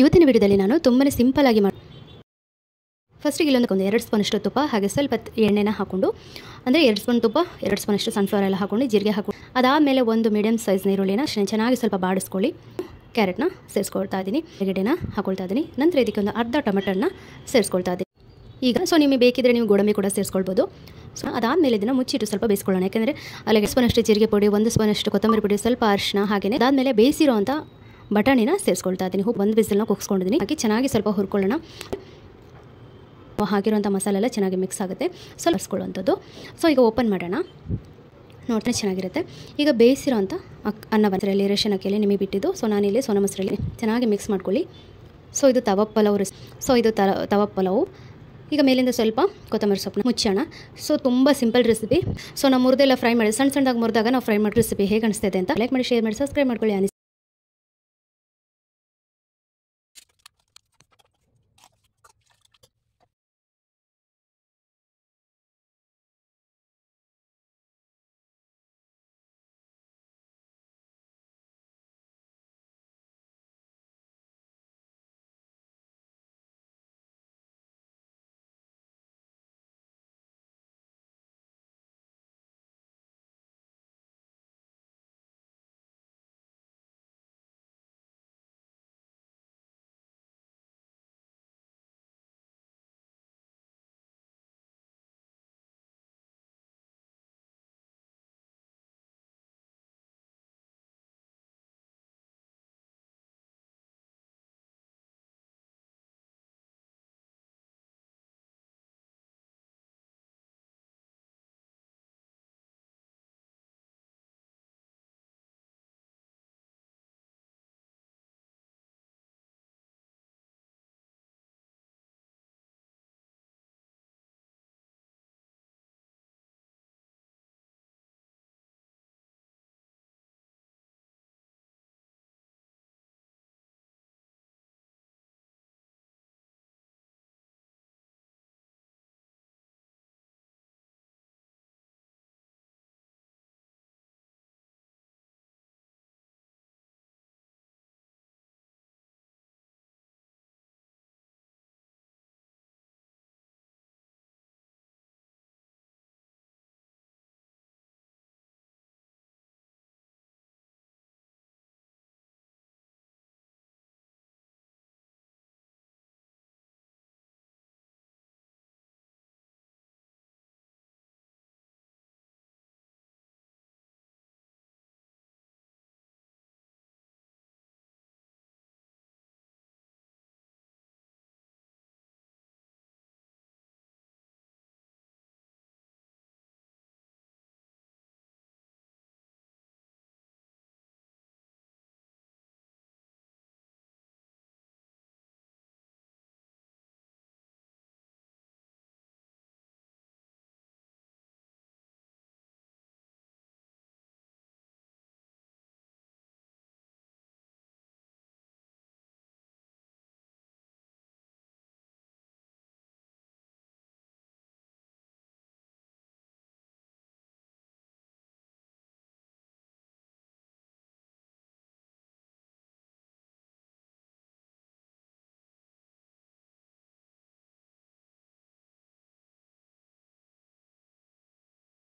ಇವತ್ತಿನ ವಿಡಿಯೋದಲ್ಲಿ ನಾನು ತುಂಬಾ ಸಿಂಪಲ್ ಆಗಿ ಮಾಡಿ ಫಸ್ಟಿಗೆ ಇಲ್ಲೊಂದಕ್ಕೊಂದು ಒಂದು ಎರಡು ಸ್ಪೂನಷ್ಟು ತುಪ್ಪ ಹಾಗೆ ಸ್ವಲ್ಪ ಎಣ್ಣೆನ ಹಾಕೊಂಡು ಅಂದರೆ ಎರಡು ಸ್ಪೂನ್ ತುಪ್ಪ ಎರಡು ಸ್ಪೂನಷ್ಟು ಸನ್ಫ್ಲವರ್ ಎಲ್ಲ ಹಾಕೊಂಡು ಜೀರಿಗೆ ಹಾಕೊಂಡು ಅದಾದಮೇಲೆ ಒಂದು ಮೀಡಿಯಮ್ ಸೈಜ್ ಈರುಳ್ಳಿನ ಚೆನ್ನಾಗಿ ಸ್ವಲ್ಪ ಬಾಡಿಸ್ಕೊಳ್ಳಿ ಕ್ಯಾರೆಟ್ನ ಸೇರಿಸ್ಕೊಳ್ತಾ ಇದ್ದೀನಿ ಗಿಡನ ಹಾಕೊಳ್ತಾ ಇದ್ದೀನಿ ನಂತರ ಇದಕ್ಕೆ ಒಂದು ಅರ್ಧ ಟೊಮೆಟೊನ ಸೇರಿಸ್ಕೊಳ್ತಾ ಇದ್ದೀನಿ ಈಗ ಸೊ ನಿಮಗೆ ಬೇಕಿದ್ರೆ ನೀವು ಗೋಡಂಬಿ ಕೂಡ ಸೇರಿಸ್ಕೊಳ್ಬೋದು ಸೊ ಅದಾದಮೇಲೆ ಇದನ್ನು ಮುಚ್ಚಿಟ್ಟು ಸ್ವಲ್ಪ ಬೇಯಿಸ್ಕೊಳ್ಳೋಣ ಯಾಕೆಂದರೆ ಅಲ್ಲಿಗೆ ಸ್ಪೂನಷ್ಟು ಜೀರಿಗೆ ಪುಡಿ ಒಂದು ಸ್ಪೂನಷ್ಟು ಕೊತ್ತಂಬರಿ ಪುಡಿ ಸ್ವಲ್ಪ ಅರಿಶಿನ ಹಾಗೆಯೇ ಅದಾದಮೇಲೆ ಬೇಯಿಸಿರುವಂಥ ಬಟಾಣಿನ ಸೇರಿಸ್ಕೊಳ್ತಾ ಇದ್ದೀನಿ ಒಂದು ಬಿಸಿಲನ್ನ ಕುಗ್ಸ್ಕೊಂಡಿದ್ದೀನಿ ಹಾಗೆ ಚೆನ್ನಾಗಿ ಸ್ವಲ್ಪ ಹುರ್ಕೊಳ್ಳೋಣ ಹಾಕಿರುವಂಥ ಮಸಾಲೆಲ್ಲ ಚೆನ್ನಾಗಿ ಮಿಕ್ಸ್ ಆಗುತ್ತೆ ಸ್ವಲ್ಪ ಹರಿಸ್ಕೊಳ್ಳುವಂಥದ್ದು ಸೊ ಈಗ ಓಪನ್ ಮಾಡೋಣ ನೋಡ್ತಾ ಚೆನ್ನಾಗಿರುತ್ತೆ ಈಗ ಅಂತ ಅಕ್ ಅನ್ನ ಬಂದರಲ್ಲಿ ರೇಷನ್ ಅಕ್ಕಿಯಲ್ಲಿ ನಿಮಗೆ ಬಿಟ್ಟಿದ್ದು ಸೊ ನಾನಿಲ್ಲಿ ಸೋನ ಮೊಸರಲ್ಲಿ ಚೆನ್ನಾಗಿ ಮಿಕ್ಸ್ ಮಾಡ್ಕೊಳ್ಳಿ ಸೊ ಇದು ತವ ಪಲಾವ್ ರೆಸ್ ಸೊ ಇದು ತರ ತವ ಪಲಾವು ಈಗ ಮೇಲಿಂದ ಸ್ವಲ್ಪ ಕೊತ್ತಂಬರಿ ಸೊಪ್ಪು ಮುಚ್ಚೋಣ ಸೊ ತುಂಬ ಸಿಂಪಲ್ ರೆಸಿಪಿ ಸೊ ನಾವು ಮುರಿದೆಲ್ಲ ಫ್ರೈ ಮಾಡಿ ಸಣ್ಣ ಸಣ್ಣದಾಗಿ ಮುರಿದಾಗ ನಾವು ಫ್ರೈ ಮಾಡಿ ರೆಸಿಪಿ ಹೇಗೆ ಅನಿಸ್ತಿದೆ ಅಂತ ಲೈಕ್ ಮಾಡಿ ಶೇರ್ ಮಾಡಿ ಸಬ್ಸ್ಕ್ರೈಬ್ ಮಾಡ್ಕೊಳ್ಳಿ